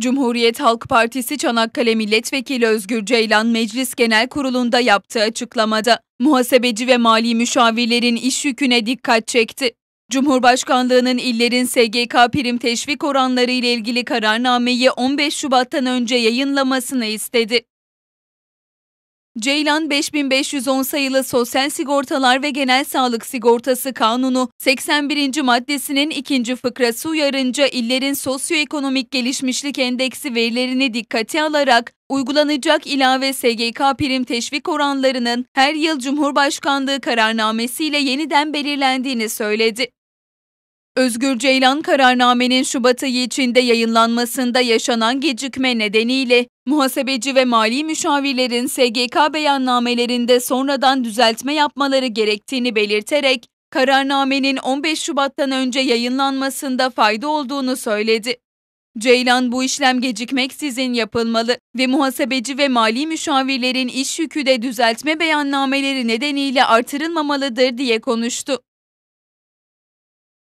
Cumhuriyet Halk Partisi Çanakkale Milletvekili Özgür Ceylan Meclis Genel Kurulu'nda yaptığı açıklamada muhasebeci ve mali müşavirlerin iş yüküne dikkat çekti. Cumhurbaşkanlığının illerin SGK prim teşvik oranları ile ilgili kararnameyi 15 Şubat'tan önce yayınlamasını istedi. Ceylan 5510 sayılı Sosyal Sigortalar ve Genel Sağlık Sigortası Kanunu 81. maddesinin 2. fıkrası uyarınca illerin sosyoekonomik gelişmişlik endeksi verilerini dikkate alarak uygulanacak ilave SGK prim teşvik oranlarının her yıl Cumhurbaşkanlığı kararnamesiyle yeniden belirlendiğini söyledi. Özgür Ceylan kararnamenin Şubat ayı içinde yayınlanmasında yaşanan gecikme nedeniyle muhasebeci ve mali müşavirlerin SGK beyannamelerinde sonradan düzeltme yapmaları gerektiğini belirterek kararnamenin 15 Şubat'tan önce yayınlanmasında fayda olduğunu söyledi. Ceylan bu işlem gecikmeksizin yapılmalı ve muhasebeci ve mali müşavirlerin iş yükü de düzeltme beyannameleri nedeniyle artırılmamalıdır diye konuştu.